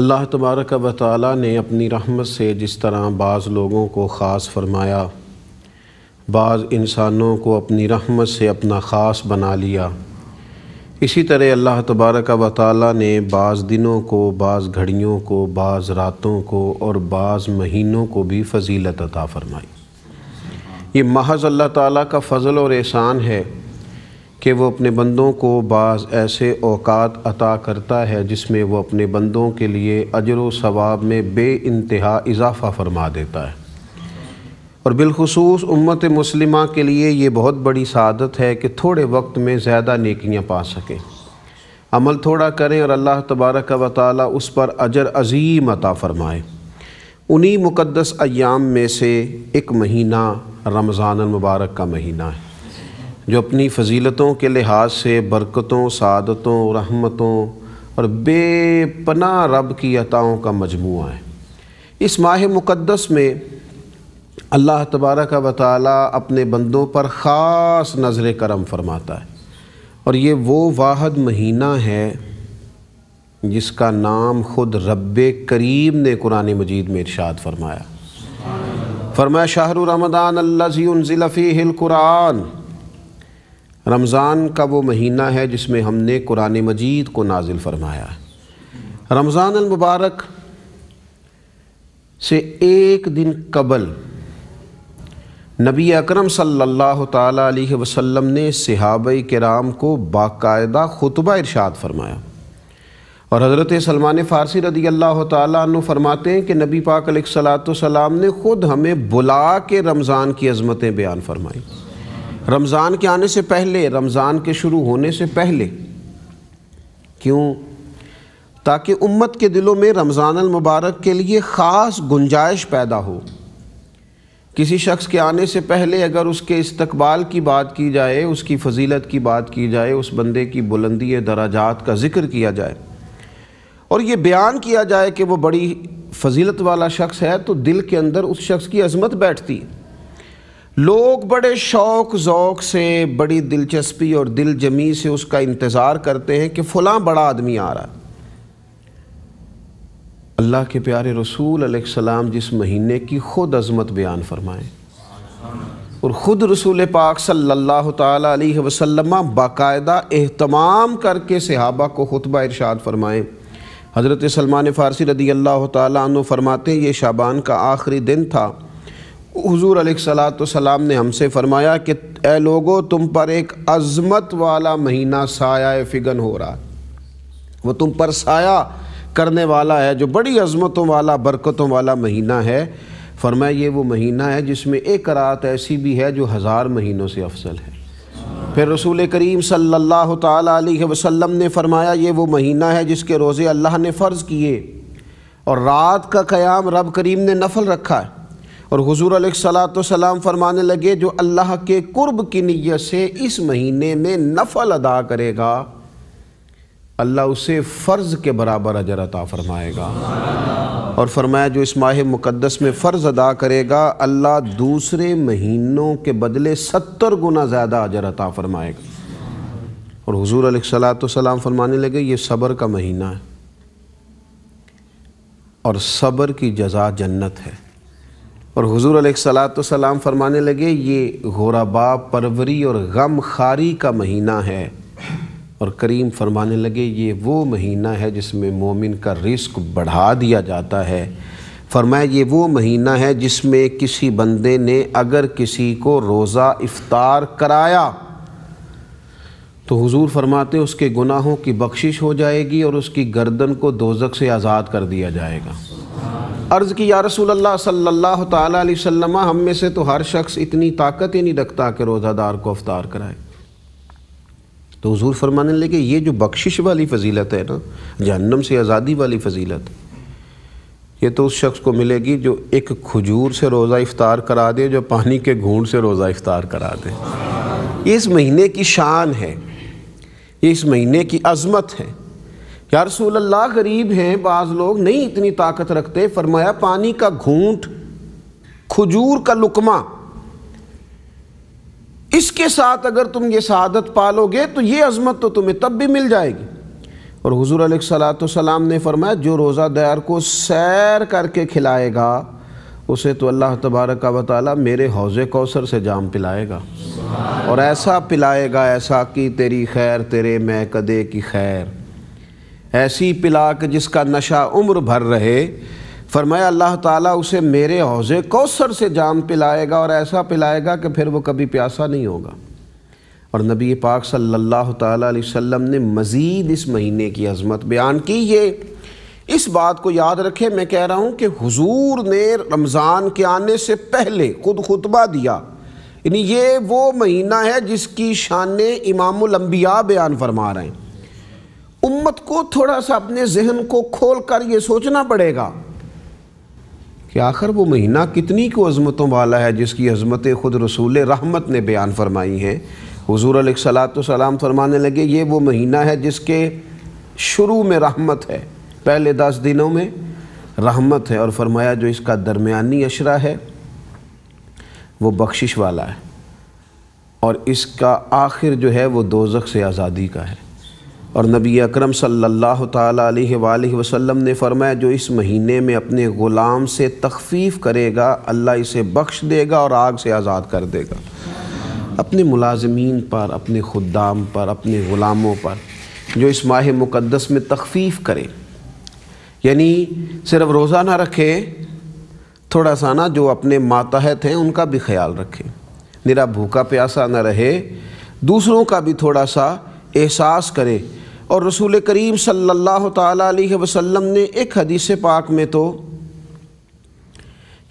अल्लाह तबारक व ताली ने अपनी रहमत से जिस तरह बाज़ लोगों को ख़ास फरमाया बाज़ इंसानों को अपनी रहमत से अपना ख़ास बना लिया इसी तरह अल्लाह तबारक व ताली ने बाज़ दिनों को बाज़ घड़ियों को बाज़ रातों को और बाज़ महीनों को भी फजीलत अता फ़रमाई ये महज़ अल्लाह ताली का फ़जल और एहसान है कि वो अपने बंदों को बाज़ ऐसे अवकात अता करता है जिसमें वो अपने बंदों के लिए अजर वाब में बे इंतहा इजाफ़ा फरमा देता है और बिलखसूस उम्मत मुस्लिमा के लिए ये बहुत बड़ी सदत है कि थोड़े वक्त में ज़्यादा नेकियाँ पा सकें अमल थोड़ा करें और अल्लाह तबारक व ताली उस पर अजर अजीम अता फ़रमाए उन्हीं मुक़दस अयाम में से एक महीना रमज़ान मुबारक का महीना है जो अपनी फजीलतों के लिहाज से बरकतों सादतों रहमतों और बेपना रब की अताओं का मजमू है इस माह मुक़दस में अल्लाह तबारक का वाली अपने बंदों पर ख़ास नज़र करम फरमाता है और ये वो वाहद महीना है जिसका नाम खुद रब करीम ने कुरान मजीद में इरशाद फरमाया फरमाया शाहरुरमदान अल्लाजी उनज़िलफ़ी हिल कुरान रमज़ान का वो महीना है जिसमें हमने कुरान मजीद को नाजिल फरमाया है रमज़ान मुबारक से एक दिन कबल नबी अकरम सल्लल्लाहु अलैहि वसल्लम ने सहाब कराम को बाकायदा खुतबा इरशाद फरमाया और हज़रत सलमान फ़ारसी रदी अल्लाह तु फरमाते हैं कि नबी पाक सलाम ने ख़ुद हमें बुला के रमज़ान की अज़मतें बयान फ़रमाईं रमज़ान के आने से पहले रमज़ान के शुरू होने से पहले क्यों ताकि उम्मत के दिलों में रमज़ान मुबारक के लिए ख़ास गुंजाइश पैदा हो किसी शख्स के आने से पहले अगर उसके इस्तकबाल की बात की जाए उसकी फजीलत की बात की जाए उस बंदे की बुलंदी दराजात का ज़िक्र किया जाए और ये बयान किया जाए कि वो बड़ी फजीलत वाला शख्स है तो दिल के अंदर उस शख्स की अजमत बैठती है लोग बड़े शौक ज़ौक से बड़ी दिलचस्पी और दिल जमी से उसका इंतज़ार करते हैं कि फ़लाँ बड़ा आदमी आ रहा अल्लाह के प्यारे रसूल सलाम जिस महीने की ख़ुद अजमत बयान फरमाएँ और ख़ुद रसूल पाक सल्लल्लाहु अलैहि वसल्लम बाकायदा एहतमाम करके सहाबा को खुतबा इरशाद फरमाएँ हज़रत सलमान फ़ारसी रदी अल्लाह तु फरमाते ये शाबान का आखिरी दिन था हजूर सलाम ने हमसे फ़रमाया कि ए लोगो तुम पर एक अज़मत वाला महीना साया फ़िगन हो रहा वो तुम पर साया करने वाला है जो बड़ी अज़मतों वाला बरकतों वाला महीना है फरमाया ये वो महीना है जिसमें एक रात ऐसी भी है जो हज़ार महीनों से अफसल है फिर रसूल करीम सल्लल्लाहु अलैहि वसल्लम ने फरमाया ये वो महीना है जिसके रोज़े अल्लाह ने फ़र्ज़ किए और रात का क़याम रब करीम ने नफल रखा है और हजूर सलाम फरमाने लगे जो अल्लाह के कुर्ब की नीयत से इस महीने में नफल अदा करेगा अल्लाह उसे फ़र्ज़ के बराबर अजर अता फरमाएगा और फरमाया जो इस माह मुक़दस में फ़र्ज़ अदा करेगा अल्लाह दूसरे महीनों के बदले सत्तर गुना ज़्यादा अजर अता फरमाएगा और हजूर सलाम फरमाने लगे ये सब्र का महीना है और सब्र की जजा जन्नत है और हुजूर सलाम फरमाने लगे ये घोराबा परवरी और गम खारी का महीना है और करीम फरमाने लगे ये वो महीना है जिसमें मोमिन का रिस्क बढ़ा दिया जाता है फरमाया ये वो महीना है जिसमें किसी बंदे ने अगर किसी को रोज़ा इफ्तार कराया तो हुजूर फरमाते उसके गुनाहों की बख्शिश हो जाएगी और उसकी गर्दन को दोजक से आज़ाद कर दिया जाएगा अर्ज़ की या रसूल अल्लाह सल्लल्लाहु अलैहि वसल्लम हम में से तो हर शख्स इतनी ताकत ही नहीं रखता कि रोज़ादार को अफ्तार कराए तो हजूर फरमाने लगे ये जो बख्शिश वाली फजीलत है ना जहन्नम से आज़ादी वाली फजीलत ये तो उस शख्स को मिलेगी जो एक खजूर से रोज़ा इफ्तार करा दे जो पानी के घूंट से रोज़ा इफ्तार करा दे इस महीने की शान है ये इस महीने की अज़मत है या रसूल अल्लाह गरीब हैं बाज़ लोग नहीं इतनी ताकत रखते फरमाया पानी का घूंट खजूर का लुकमा इसके साथ अगर तुम ये शहादत पालोगे तो ये अजमत तो तुम्हें तब भी मिल जाएगी और हजूर सलाम ने फरमाया जो रोज़ा दार को सैर करके खिलाएगा उसे तो अल्लाह तबारक व मेरे हौज़ कौसर से जाम पिलाएगा और ऐसा पिलाएगा ऐसा कि तेरी खैर तेरे मैं कदे की खैर ऐसी पिलाक जिसका नशा उम्र भर रहे फरमाया अल्लाह ताला उसे मेरे हौज़े कौसर से जाम पिलाएगा और ऐसा पिलाएगा कि फिर वो कभी प्यासा नहीं होगा और नबी पाक सल्लल्लाहु अलैहि वसल्लम ने मज़ीद इस महीने की अजमत बयान की ये इस बात को याद रखें मैं कह रहा हूँ कि हुजूर ने रमज़ान के आने से पहले खुद खुतबा दिया यानी ये वो महीना है जिसकी शान इमाम बयान फरमा रहे हैं उम्मत को थोड़ा सा अपने जहन को खोल कर ये सोचना पड़ेगा कि आखिर वो महीना कितनी को अजमतों वाला है जिसकी अजमतें खुद रसूल रहमत ने बयान फरमाई हैं हजूर सलात सलाम फरमाने लगे ये वो महीना है जिसके शुरू में रहमत है पहले दस दिनों में रहमत है और फरमाया जो इसका दरमियानी अशरा है वो बख्शिश वाला है और इसका आखिर जो है वो दोजख से आज़ादी का है और नबी अकरम सल्लल्लाहु अलैहि वसल्लम ने फरमाया जो इस महीने में अपने ग़ुलाम से तखफीफ़ करेगा अल्लाह इसे बख्श देगा और आग से आज़ाद कर देगा अपने मुलाजमीन पर अपने खुदाम पर अपने ग़ुलामों पर जो इस माह मुक़दस में तखफीफ़ करें यानी सिर्फ रोज़ा ना रखें थोड़ा सा ना जो अपने मातहत हैं उनका भी ख्याल रखें निरा भूखा प्यासा ना रहे दूसरों का भी थोड़ा सा एहसास करें और रसूल करीम सल्लल्लाहु अलैहि वसल्लम ने एक हदीस पाक में तो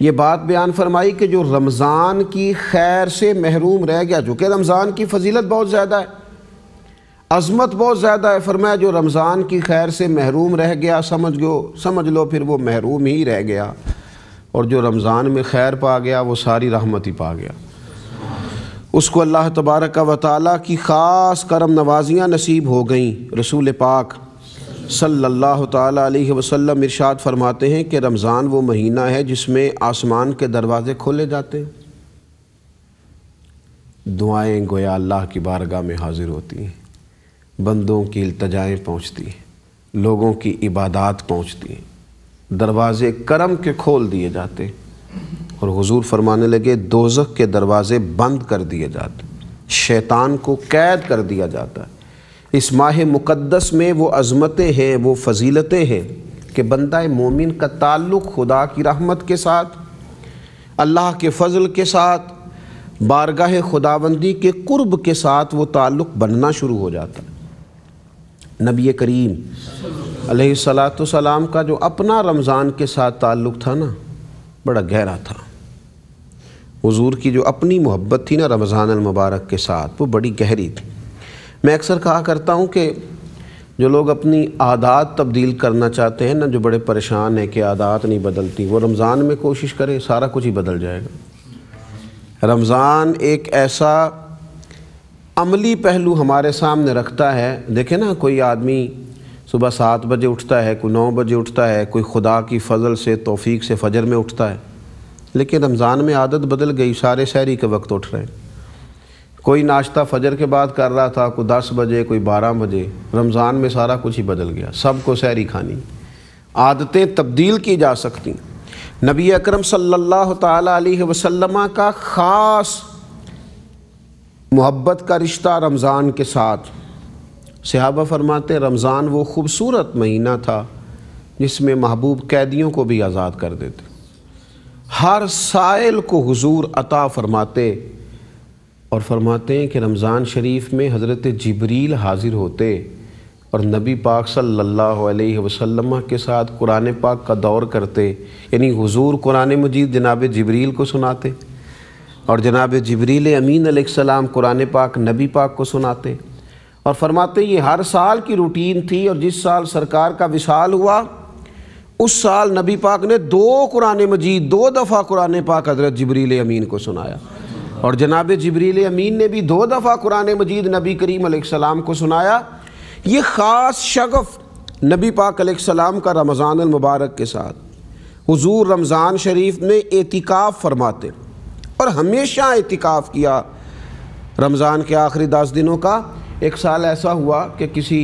ये बात बयान फरमाई कि जो रमज़ान की खैर से महरूम रह गया जो कि रमज़ान की फजीलत बहुत ज़्यादा है अजमत बहुत ज़्यादा है फरमाया जो रमज़ान की खैर से महरूम रह गया समझ गो समझ लो फिर वो महरूम ही रह गया और जो रमज़ान में खैर पा गया वो सारी रहमत ही पा गया उसको अल्लाह तबारक व ताली की ख़ास करम नवाजियाँ नसीब हो गईं रसूल पाक सल्लल्लाहु अलैहि वसल्लम इरशाद फरमाते हैं कि रमज़ान वो महीना है जिसमें आसमान के दरवाज़े खोले जाते हैं दुआएं गोया अल्लाह की बारगाह में हाजिर होती हैं बंदों की अल्तजाएँ पहुँचती हैं लोगों की इबादत पहुँचती हैं दरवाज़े करम के खोल दिए जाते हैं और हुजूर फरमाने लगे दोजख के दरवाज़े बंद कर दिए जाते शैतान को कैद कर दिया जाता है इस माह मुक़द्दस में वो अज़मतें हैं वो फजीलतें हैं कि बंदा मोमिन का ताल्लुक़ खुदा की रहमत के साथ अल्लाह के फ़ज़ल के साथ बारगाह खुदाबंदी के कुर्ब के साथ वो ताल्लुक़ बनना शुरू हो जाता है नबी करीम सलाम का जो अपना रमज़ान के साथ ताल्लुक़ था ना बड़ा गहरा था हज़ूर की जो अपनी मोहब्बत थी ना रमज़ान मुबारक के साथ वो बड़ी गहरी थी मैं अक्सर कहा करता हूँ कि जो लोग अपनी आदात तब्दील करना चाहते हैं ना जो बड़े परेशान हैं कि आदात नहीं बदलती वो रमज़ान में कोशिश करें सारा कुछ ही बदल जाएगा रमज़ान एक ऐसा अमली पहलू हमारे सामने रखता है देखे ना कोई आदमी सुबह सात बजे उठता है कोई नौ बजे उठता है कोई खुदा की फजल से तोफ़ी से फजर में उठता है लेकिन रमज़ान में आदत बदल गई सारे शहरी के वक्त उठ रहे हैं कोई नाश्ता फजर के बाद कर रहा था कोई दस बजे कोई बारह बजे रमज़ान में सारा कुछ ही बदल गया सबको सहरी खानी आदतें तब्दील की जा सकती नबी अकरम सल्लल्लाहु अलैहि वसल्लम का ख़ास मोहब्बत का रिश्ता रमज़ान के साथ सहाबा फरमाते रमज़ान वो खूबसूरत महीना था जिसमें महबूब कैदियों को भी आज़ाद कर देते हर साइल को हुजूर अता फरमाते और फरमाते हैं कि रमज़ान शरीफ में हज़रत जबरील हाजिर होते और नबी पाक सल्लल्लाहु अलैहि वसल्लम के साथ कुरान पाक का दौर करते यानी हुजूर कुरान मजीद जनाब जबरील को सुनाते और जनाब जबरील अमीन सलाम कुरान पाक नबी पाक को सुनाते और फरमाते ये हर साल की रूटीन थी और जिस साल सरकार का विशाल हुआ उस साल नबी पाक ने दो कुरान मजीद दो दफ़ा कुरान पाक हजरत जबरील अमीन को सुनाया और जनाब जबरील अमीन ने भी दो दफ़ा कुरान मजीद नबी करीम सलाम को सुनाया ये ख़ास शगफ़ नबी पाक सलाम का रमज़ान मुबारक के साथ हजूर रमज़ान शरीफ में एतिकाफ़ फरमाते और हमेशा एतिकाफ़ किया रमज़ान के आखिरी दस दिनों का एक साल ऐसा हुआ कि किसी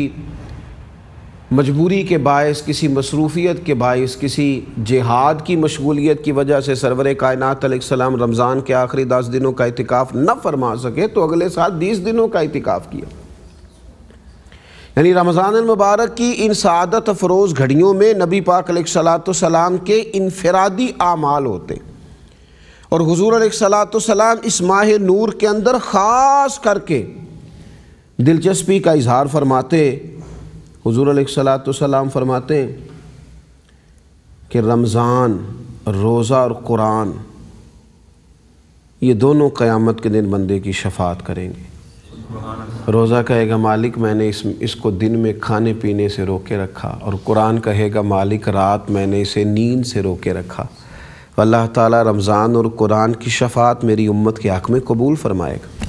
मजबूरी के बायस किसी मसरूफियत के बायस किसी जिहाद की मशगूलियत की वजह से सरवर कायनत सलाम रमज़ान के आखिरी दस दिनों का इतिकाफ़ न फरमा सके तो अगले साल बीस दिनों का इतिकाफ़ किया यानी रमज़ान मुबारक की इन सदत अफरोज़ घड़ियों में नबी पाक सलाम के इनफरादी आमाल होते और हजूर सलाम इस माह नूर के अंदर ख़ास करके दिलचस्पी का इजहार फरमाते हजूर सलाम फरमाते कि रमज़ान रोज़ा और कुरान ये दोनों क़यामत के दिन बंदे की शफात करेंगे रोज़ा कहेगा मालिक मैंने इस इसको दिन में खाने पीने से रोके रखा और कुरान कहेगा मालिक रात मैंने इसे नींद से रोके रखा अल्लाह ताला रमज़ान और कुरान की शफात मेरी उम्मत के हक़ में कबूल फरमाएगा